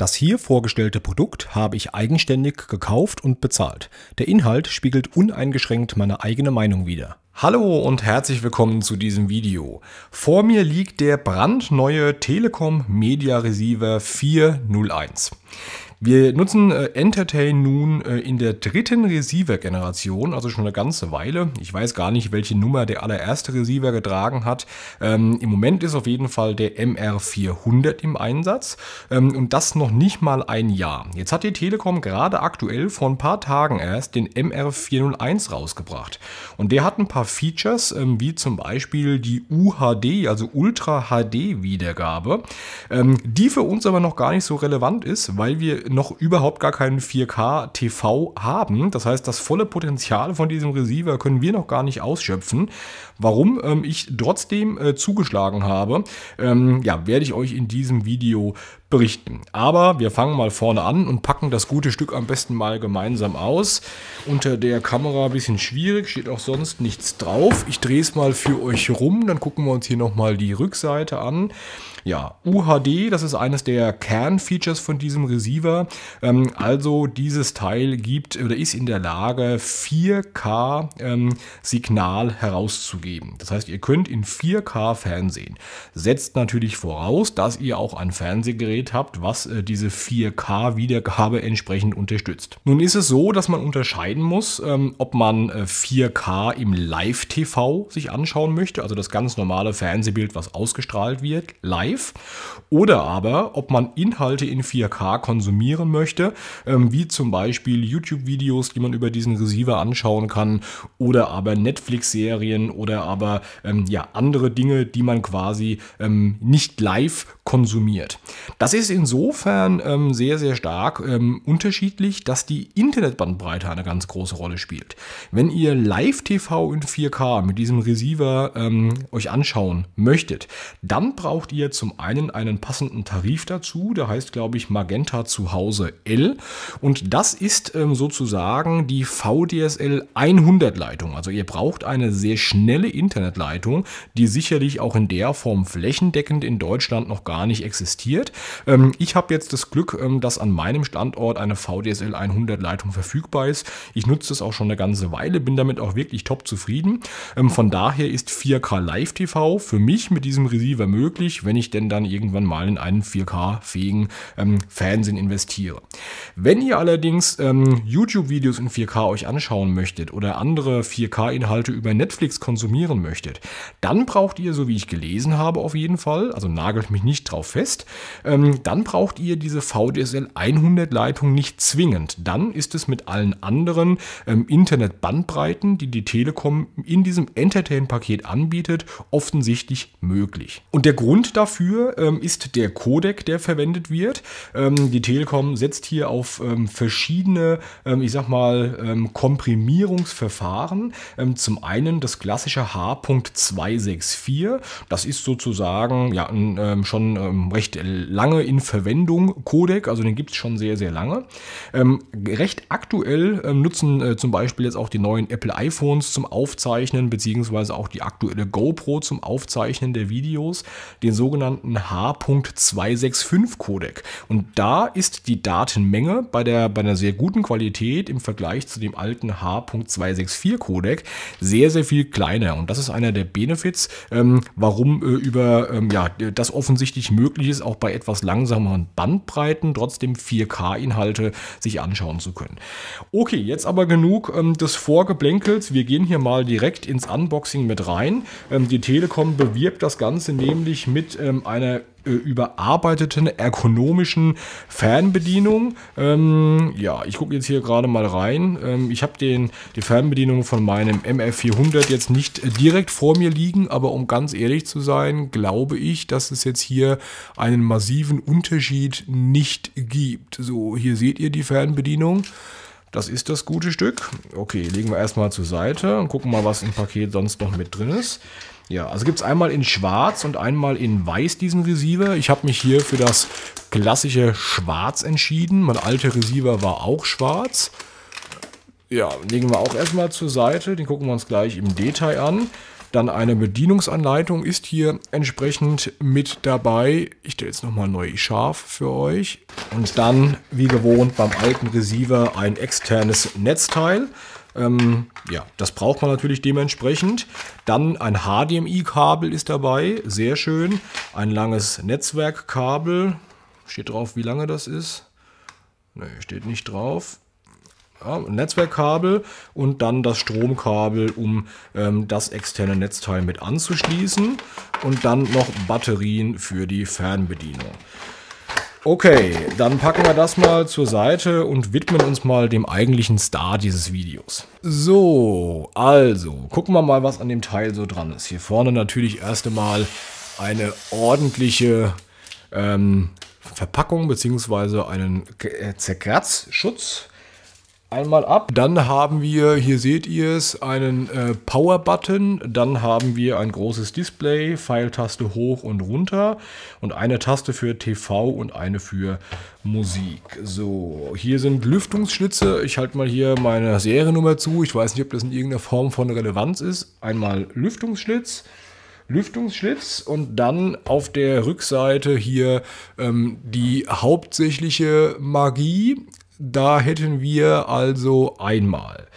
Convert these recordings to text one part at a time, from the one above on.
Das hier vorgestellte Produkt habe ich eigenständig gekauft und bezahlt. Der Inhalt spiegelt uneingeschränkt meine eigene Meinung wider. Hallo und herzlich willkommen zu diesem Video. Vor mir liegt der brandneue Telekom Media Receiver 401. Wir nutzen äh, Entertain nun äh, in der dritten Receiver-Generation, also schon eine ganze Weile. Ich weiß gar nicht, welche Nummer der allererste Receiver getragen hat. Ähm, Im Moment ist auf jeden Fall der MR400 im Einsatz ähm, und das noch nicht mal ein Jahr. Jetzt hat die Telekom gerade aktuell vor ein paar Tagen erst den MR401 rausgebracht und der hat ein paar Features, ähm, wie zum Beispiel die UHD, also Ultra HD-Wiedergabe, ähm, die für uns aber noch gar nicht so relevant ist, weil wir noch überhaupt gar keinen 4K TV haben. Das heißt, das volle Potenzial von diesem Receiver können wir noch gar nicht ausschöpfen. Warum ähm, ich trotzdem äh, zugeschlagen habe, ähm, ja, werde ich euch in diesem Video berichten. Aber wir fangen mal vorne an und packen das gute Stück am besten mal gemeinsam aus. Unter der Kamera ein bisschen schwierig, steht auch sonst nichts drauf. Ich drehe es mal für euch rum, dann gucken wir uns hier nochmal die Rückseite an. Ja, UHD, das ist eines der Kernfeatures von diesem Receiver. Ähm, also dieses Teil gibt oder ist in der Lage, 4K ähm, Signal herauszugeben. Das heißt, ihr könnt in 4K fernsehen. Setzt natürlich voraus, dass ihr auch ein Fernsehgerät Gerät habt, was äh, diese 4K-Wiedergabe entsprechend unterstützt. Nun ist es so, dass man unterscheiden muss, ähm, ob man äh, 4K im Live-TV sich anschauen möchte, also das ganz normale Fernsehbild, was ausgestrahlt wird, live, oder aber ob man Inhalte in 4K konsumieren möchte, ähm, wie zum Beispiel YouTube-Videos, die man über diesen Receiver anschauen kann, oder aber Netflix-Serien oder aber ähm, ja, andere Dinge, die man quasi ähm, nicht live konsumiert. Das das ist insofern ähm, sehr, sehr stark ähm, unterschiedlich, dass die Internetbandbreite eine ganz große Rolle spielt. Wenn ihr Live-TV in 4K mit diesem Receiver ähm, euch anschauen möchtet, dann braucht ihr zum einen einen passenden Tarif dazu, der heißt, glaube ich, Magenta Zuhause L. Und das ist ähm, sozusagen die VDSL 100-Leitung. Also ihr braucht eine sehr schnelle Internetleitung, die sicherlich auch in der Form flächendeckend in Deutschland noch gar nicht existiert. Ähm, ich habe jetzt das Glück, ähm, dass an meinem Standort eine VDSL 100 Leitung verfügbar ist. Ich nutze das auch schon eine ganze Weile, bin damit auch wirklich top zufrieden. Ähm, von daher ist 4K Live TV für mich mit diesem Receiver möglich, wenn ich denn dann irgendwann mal in einen 4K-fähigen Fernsehen investiere. Wenn ihr allerdings YouTube-Videos in 4K euch anschauen möchtet oder andere 4K-Inhalte über Netflix konsumieren möchtet, dann braucht ihr, so wie ich gelesen habe, auf jeden Fall, also nagelt mich nicht drauf fest, ähm, ähm, dann braucht ihr diese VDSL 100 Leitung nicht zwingend. Dann ist es mit allen anderen ähm, Internet-Bandbreiten, die die Telekom in diesem Entertain-Paket anbietet, offensichtlich möglich. Und der Grund dafür ähm, ist der Codec, der verwendet wird. die Telekom setzt hier auf verschiedene, ich sag mal, Komprimierungsverfahren. zum einen das klassische H.264. Das ist sozusagen ja, ein, schon recht lange in Verwendung. Codec, also den gibt es schon sehr, sehr lange. Ähm, recht aktuell ähm, nutzen äh, zum Beispiel jetzt auch die neuen Apple iPhones zum Aufzeichnen, beziehungsweise auch die aktuelle GoPro zum Aufzeichnen der Videos, den sogenannten H.265-Codec. Und da ist die Datenmenge bei, der, bei einer sehr guten Qualität im Vergleich zu dem alten H.264-Codec sehr, sehr viel kleiner. Und das ist einer der Benefits, ähm, warum äh, über ähm, ja, das offensichtlich möglich ist, auch bei etwas langsameren Bandbreiten trotzdem 4K-Inhalte sich anschauen zu können. Okay, jetzt aber genug ähm, des Vorgeblänkels. Wir gehen hier mal direkt ins Unboxing mit rein. Ähm, die Telekom bewirbt das Ganze nämlich mit ähm, einer äh, überarbeiteten ergonomischen Fernbedienung. Ähm, ja, ich gucke jetzt hier gerade mal rein. Ähm, ich habe die Fernbedienung von meinem MF400 jetzt nicht äh, direkt vor mir liegen, aber um ganz ehrlich zu sein, glaube ich, dass es jetzt hier einen massiven Unterschied nicht gibt. So, hier seht ihr die Fernbedienung. Das ist das gute Stück. Okay, legen wir erstmal zur Seite und gucken mal, was im Paket sonst noch mit drin ist. Ja, also gibt es einmal in schwarz und einmal in weiß diesen Receiver. Ich habe mich hier für das klassische schwarz entschieden. Mein alter Receiver war auch schwarz. Ja, legen wir auch erstmal zur Seite. Den gucken wir uns gleich im Detail an. Dann eine Bedienungsanleitung ist hier entsprechend mit dabei. Ich stelle jetzt nochmal neu scharf für euch. Und dann, wie gewohnt, beim alten Receiver ein externes Netzteil. Ähm, ja, das braucht man natürlich dementsprechend. Dann ein HDMI-Kabel ist dabei, sehr schön. Ein langes Netzwerkkabel, steht drauf, wie lange das ist. Ne, steht nicht drauf. Ja, Netzwerkkabel und dann das Stromkabel, um ähm, das externe Netzteil mit anzuschließen und dann noch Batterien für die Fernbedienung. Okay, dann packen wir das mal zur Seite und widmen uns mal dem eigentlichen Star dieses Videos. So, also, gucken wir mal, was an dem Teil so dran ist. Hier vorne natürlich erst einmal eine ordentliche ähm, Verpackung bzw. einen äh, Zerkratzschutz einmal ab. Dann haben wir, hier seht ihr es, einen äh, Power-Button. Dann haben wir ein großes Display, Pfeiltaste hoch und runter und eine Taste für TV und eine für Musik. So, hier sind Lüftungsschlitze. Ich halte mal hier meine Seriennummer zu. Ich weiß nicht, ob das in irgendeiner Form von Relevanz ist. Einmal Lüftungsschlitz. Lüftungsschlitz und dann auf der Rückseite hier ähm, die hauptsächliche Magie. Da hätten wir also einmal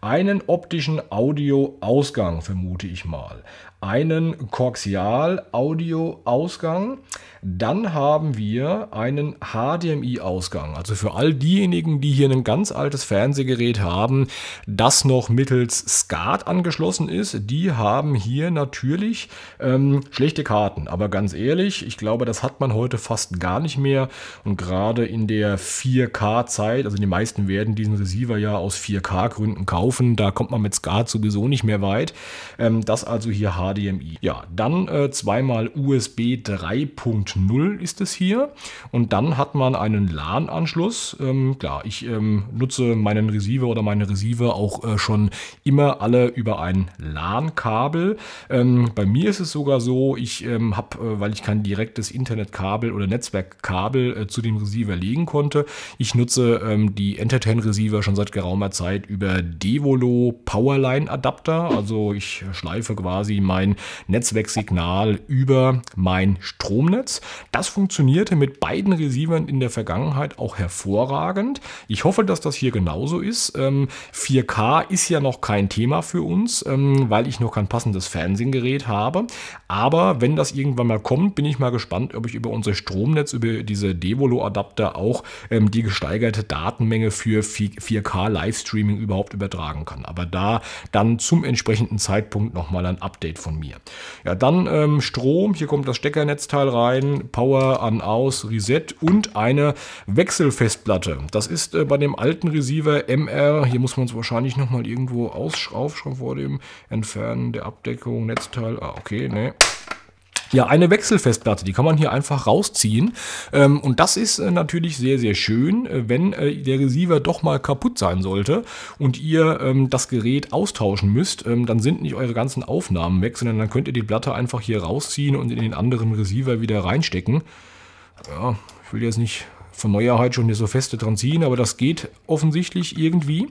einen optischen Audioausgang, vermute ich mal einen coaxial audio ausgang Dann haben wir einen HDMI-Ausgang. Also für all diejenigen, die hier ein ganz altes Fernsehgerät haben, das noch mittels SCART angeschlossen ist, die haben hier natürlich ähm, schlechte Karten. Aber ganz ehrlich, ich glaube, das hat man heute fast gar nicht mehr. Und gerade in der 4K-Zeit, also die meisten werden diesen Receiver ja aus 4K-Gründen kaufen, da kommt man mit SCART sowieso nicht mehr weit. Ähm, das also hier HDMI HDMI. Ja, dann äh, zweimal USB 3.0 ist es hier. Und dann hat man einen LAN-Anschluss. Ähm, klar, ich ähm, nutze meinen Receiver oder meine Receiver auch äh, schon immer alle über ein LAN-Kabel. Ähm, bei mir ist es sogar so, ich ähm, habe, äh, weil ich kein direktes Internetkabel oder Netzwerkkabel äh, zu dem Receiver legen konnte, ich nutze ähm, die Entertain-Receiver schon seit geraumer Zeit über Devolo Powerline-Adapter. Also ich äh, schleife quasi mein ein Netzwerksignal über mein Stromnetz. Das funktionierte mit beiden Receivern in der Vergangenheit auch hervorragend. Ich hoffe, dass das hier genauso ist. 4K ähm, ist ja noch kein Thema für uns, ähm, weil ich noch kein passendes Fernsehgerät habe. Aber wenn das irgendwann mal kommt, bin ich mal gespannt, ob ich über unser Stromnetz, über diese Devolo-Adapter auch ähm, die gesteigerte Datenmenge für 4K-Livestreaming überhaupt übertragen kann. Aber da dann zum entsprechenden Zeitpunkt nochmal ein Update von von mir. Ja, dann ähm, Strom, hier kommt das Steckernetzteil rein, Power an aus, Reset und eine Wechselfestplatte. Das ist äh, bei dem alten Receiver MR, hier muss man es wahrscheinlich nochmal irgendwo ausschrauben, schon vor dem Entfernen der Abdeckung, Netzteil, ah okay, ne. Ja, eine Wechselfestplatte, die kann man hier einfach rausziehen. Ähm, und das ist äh, natürlich sehr, sehr schön, äh, wenn äh, der Receiver doch mal kaputt sein sollte und ihr ähm, das Gerät austauschen müsst, ähm, dann sind nicht eure ganzen Aufnahmen weg, sondern dann könnt ihr die Platte einfach hier rausziehen und in den anderen Receiver wieder reinstecken. Ja, ich will jetzt nicht von neuer halt schon hier so feste dran ziehen, aber das geht offensichtlich irgendwie.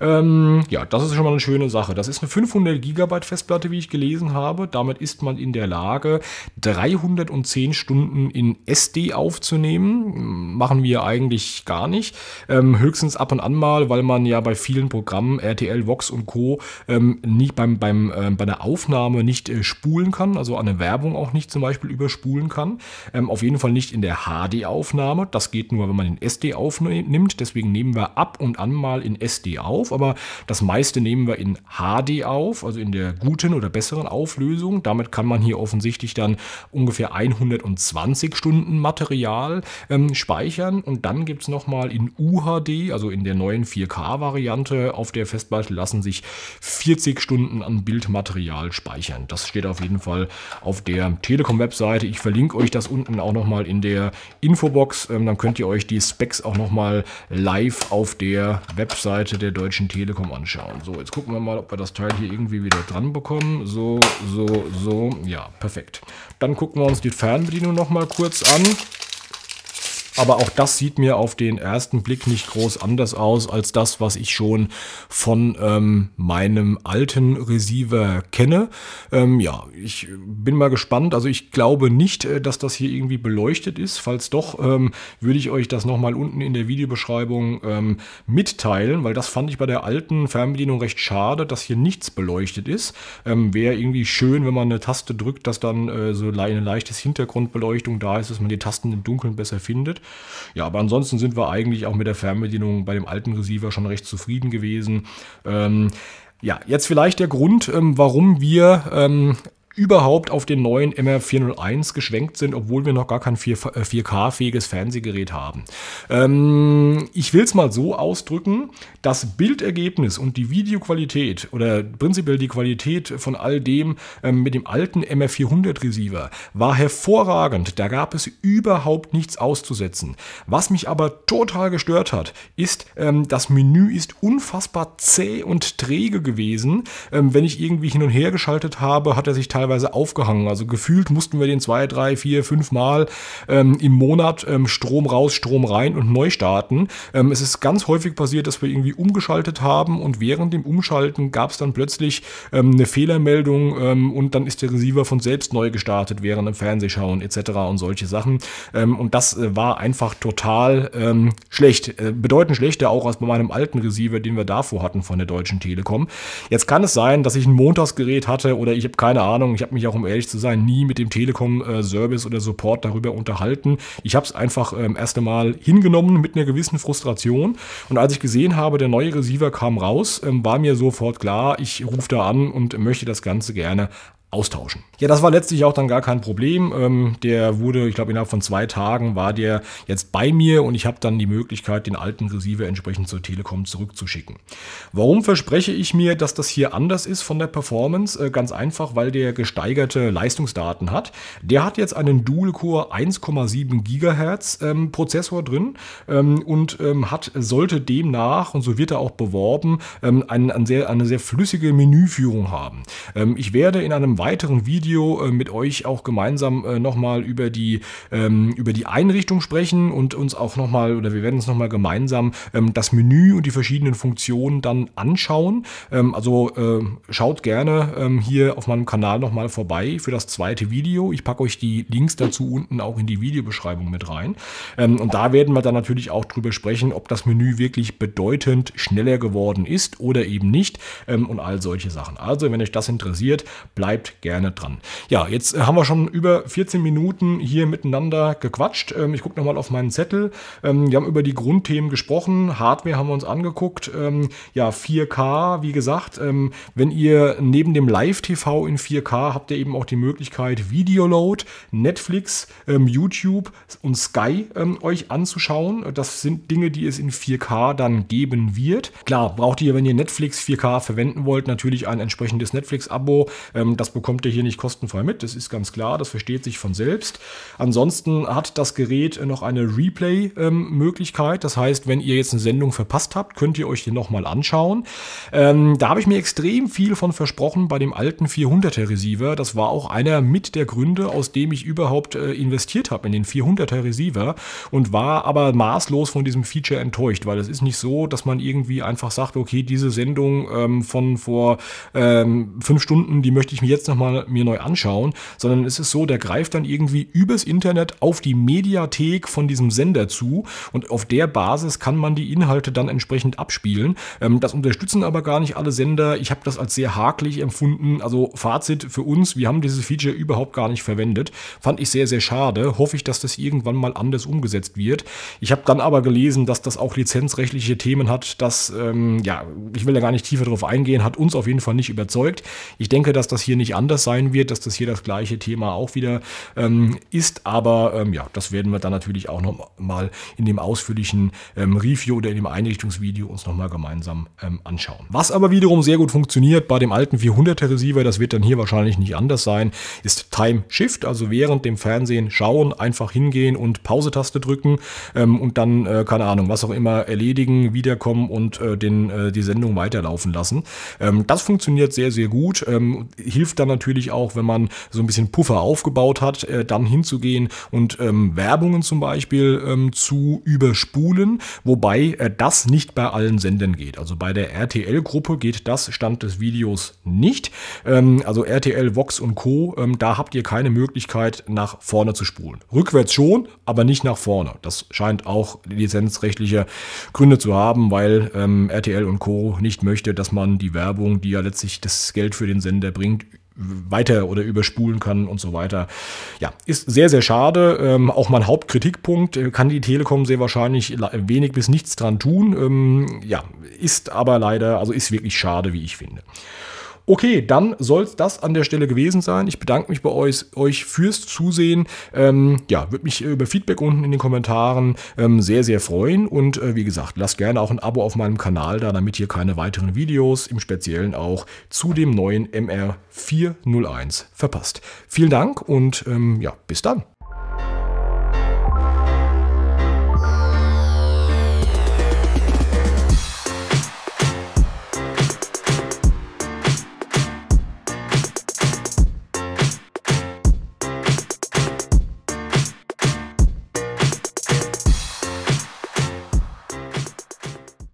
Ähm, ja, das ist schon mal eine schöne Sache. Das ist eine 500 GB Festplatte, wie ich gelesen habe. Damit ist man in der Lage, 310 Stunden in SD aufzunehmen. Machen wir eigentlich gar nicht. Ähm, höchstens ab und an mal, weil man ja bei vielen Programmen, RTL, Vox und Co., ähm, nicht beim, beim, äh, bei einer Aufnahme nicht äh, spulen kann, also eine Werbung auch nicht zum Beispiel überspulen kann. Ähm, auf jeden Fall nicht in der HD-Aufnahme. Das geht geht nur, wenn man in SD aufnimmt. Deswegen nehmen wir ab und an mal in SD auf, aber das meiste nehmen wir in HD auf, also in der guten oder besseren Auflösung. Damit kann man hier offensichtlich dann ungefähr 120 Stunden Material ähm, speichern. Und dann gibt es nochmal in UHD, also in der neuen 4K-Variante auf der Festplatte, lassen sich 40 Stunden an Bildmaterial speichern. Das steht auf jeden Fall auf der Telekom-Webseite. Ich verlinke euch das unten auch nochmal in der Infobox. Ähm, dann könnt könnt ihr euch die Specs auch nochmal live auf der Webseite der Deutschen Telekom anschauen. So, jetzt gucken wir mal, ob wir das Teil hier irgendwie wieder dran bekommen. So, so, so. Ja, perfekt. Dann gucken wir uns die Fernbedienung nochmal kurz an. Aber auch das sieht mir auf den ersten Blick nicht groß anders aus als das, was ich schon von ähm, meinem alten Receiver kenne. Ähm, ja, ich bin mal gespannt. Also ich glaube nicht, äh, dass das hier irgendwie beleuchtet ist. Falls doch, ähm, würde ich euch das nochmal unten in der Videobeschreibung ähm, mitteilen, weil das fand ich bei der alten Fernbedienung recht schade, dass hier nichts beleuchtet ist. Ähm, wäre irgendwie schön, wenn man eine Taste drückt, dass dann äh, so eine leichtes Hintergrundbeleuchtung da ist, dass man die Tasten im Dunkeln besser findet. Ja, aber ansonsten sind wir eigentlich auch mit der Fernbedienung bei dem alten Receiver schon recht zufrieden gewesen. Ähm, ja, jetzt vielleicht der Grund, ähm, warum wir ähm, überhaupt auf den neuen MR401 geschwenkt sind, obwohl wir noch gar kein 4K-fähiges äh, Fernsehgerät haben. Ähm, ich will es mal so ausdrücken, das Bildergebnis und die Videoqualität oder prinzipiell die Qualität von all dem ähm, mit dem alten MR400-Receiver war hervorragend. Da gab es überhaupt nichts auszusetzen. Was mich aber total gestört hat, ist, ähm, das Menü ist unfassbar zäh und träge gewesen. Ähm, wenn ich irgendwie hin und her geschaltet habe, hat er sich teilweise teilweise aufgehangen. Also gefühlt mussten wir den zwei, drei, vier, fünf Mal ähm, im Monat ähm, Strom raus, Strom rein und neu starten. Ähm, es ist ganz häufig passiert, dass wir irgendwie umgeschaltet haben und während dem Umschalten gab es dann plötzlich ähm, eine Fehlermeldung ähm, und dann ist der Receiver von selbst neu gestartet während dem Fernsehschauen etc. und solche Sachen. Ähm, und das äh, war einfach total schlecht. Äh, bedeutend schlechter auch als bei meinem alten Receiver, den wir davor hatten von der Deutschen Telekom. Jetzt kann es sein, dass ich ein Montagsgerät hatte oder ich habe keine Ahnung, Ahnung. Ich habe mich auch, um ehrlich zu sein, nie mit dem Telekom-Service äh, oder Support darüber unterhalten. Ich habe es einfach ähm, erst einmal hingenommen mit einer gewissen Frustration. Und als ich gesehen habe, der neue Receiver kam raus, ähm, war mir sofort klar, ich rufe da an und möchte das Ganze gerne austauschen. Ja, das war letztlich auch dann gar kein Problem. Ähm, der wurde, ich glaube, innerhalb von zwei Tagen war der jetzt bei mir und ich habe dann die Möglichkeit, den alten Receiver entsprechend zur Telekom zurückzuschicken. Warum verspreche ich mir, dass das hier anders ist von der Performance? Äh, ganz einfach, weil der gesteigerte Leistungsdaten hat. Der hat jetzt einen Dual-Core 1,7 GHz ähm, Prozessor drin ähm, und ähm, hat, sollte demnach, und so wird er auch beworben, ähm, ein, ein sehr, eine sehr flüssige Menüführung haben. Ähm, ich werde in einem weiteren Video äh, mit euch auch gemeinsam äh, nochmal über die, ähm, über die Einrichtung sprechen und uns auch nochmal, oder wir werden uns nochmal gemeinsam ähm, das Menü und die verschiedenen Funktionen dann anschauen. Ähm, also äh, schaut gerne ähm, hier auf meinem Kanal nochmal vorbei für das zweite Video. Ich packe euch die Links dazu unten auch in die Videobeschreibung mit rein. Ähm, und da werden wir dann natürlich auch drüber sprechen, ob das Menü wirklich bedeutend schneller geworden ist oder eben nicht ähm, und all solche Sachen. Also, wenn euch das interessiert, bleibt gerne dran. Ja, jetzt äh, haben wir schon über 14 Minuten hier miteinander gequatscht. Ähm, ich gucke nochmal auf meinen Zettel. Ähm, wir haben über die Grundthemen gesprochen. Hardware haben wir uns angeguckt. Ähm, ja, 4K, wie gesagt, wenn ihr neben dem Live-TV in 4K habt ihr eben auch die Möglichkeit, Videoload, Netflix, YouTube und Sky euch anzuschauen. Das sind Dinge, die es in 4K dann geben wird. Klar, braucht ihr, wenn ihr Netflix 4K verwenden wollt, natürlich ein entsprechendes Netflix-Abo. das bekommt ihr hier nicht kostenfrei mit. Das ist ganz klar, das versteht sich von selbst. Ansonsten hat das Gerät noch eine Replay-Möglichkeit. das heißt, wenn ihr jetzt eine Sendung verpasst habt, könnt ihr euch die nochmal anschauen. Ähm, da habe ich mir extrem viel von versprochen bei dem alten 400er Receiver. Das war auch einer mit der Gründe, aus dem ich überhaupt äh, investiert habe in den 400er Receiver und war aber maßlos von diesem Feature enttäuscht, weil es ist nicht so, dass man irgendwie einfach sagt, okay, diese Sendung ähm, von vor ähm, fünf Stunden, die möchte ich mir jetzt nochmal mir neu anschauen, sondern es ist so, der greift dann irgendwie übers Internet auf die Mediathek von diesem Sender zu und auf der Basis kann man die Inhalte dann entsprechend abspielen. Ähm, das unterstützen aber gar nicht alle Sender. Ich habe das als sehr haklich empfunden. Also Fazit für uns, wir haben dieses Feature überhaupt gar nicht verwendet. Fand ich sehr, sehr schade. Hoffe ich, dass das irgendwann mal anders umgesetzt wird. Ich habe dann aber gelesen, dass das auch lizenzrechtliche Themen hat, dass, ähm, ja, ich will da gar nicht tiefer drauf eingehen, hat uns auf jeden Fall nicht überzeugt. Ich denke, dass das hier nicht anders sein wird, dass das hier das gleiche Thema auch wieder ähm, ist. Aber ähm, ja, das werden wir dann natürlich auch nochmal in dem ausführlichen ähm, Review oder in dem Einrichtungsvideo uns nochmal gemeinsam ähm, anschauen. Was aber wiederum sehr gut funktioniert bei dem alten 400er Receiver, das wird dann hier wahrscheinlich nicht anders sein, ist Time Shift, also während dem Fernsehen schauen, einfach hingehen und Pause-Taste drücken ähm, und dann, äh, keine Ahnung, was auch immer erledigen, wiederkommen und äh, den, äh, die Sendung weiterlaufen lassen. Ähm, das funktioniert sehr, sehr gut, hilft dann dann natürlich auch, wenn man so ein bisschen Puffer aufgebaut hat, äh, dann hinzugehen und ähm, Werbungen zum Beispiel ähm, zu überspulen, wobei äh, das nicht bei allen Sendern geht. Also bei der RTL-Gruppe geht das Stand des Videos nicht. Ähm, also RTL, Vox und Co., ähm, da habt ihr keine Möglichkeit, nach vorne zu spulen. Rückwärts schon, aber nicht nach vorne. Das scheint auch lizenzrechtliche Gründe zu haben, weil ähm, RTL und Co. nicht möchte, dass man die Werbung, die ja letztlich das Geld für den Sender bringt, weiter oder überspulen kann und so weiter. Ja, ist sehr, sehr schade. Ähm, auch mein Hauptkritikpunkt, äh, kann die Telekom sehr wahrscheinlich wenig bis nichts dran tun. Ähm, ja, ist aber leider, also ist wirklich schade, wie ich finde. Okay, dann soll es das an der Stelle gewesen sein. Ich bedanke mich bei euch, euch fürs Zusehen. Ähm, ja, würde mich äh, über Feedback unten in den Kommentaren ähm, sehr, sehr freuen. Und äh, wie gesagt, lasst gerne auch ein Abo auf meinem Kanal da, damit ihr keine weiteren Videos, im Speziellen auch zu dem neuen MR401 verpasst. Vielen Dank und ähm, ja, bis dann.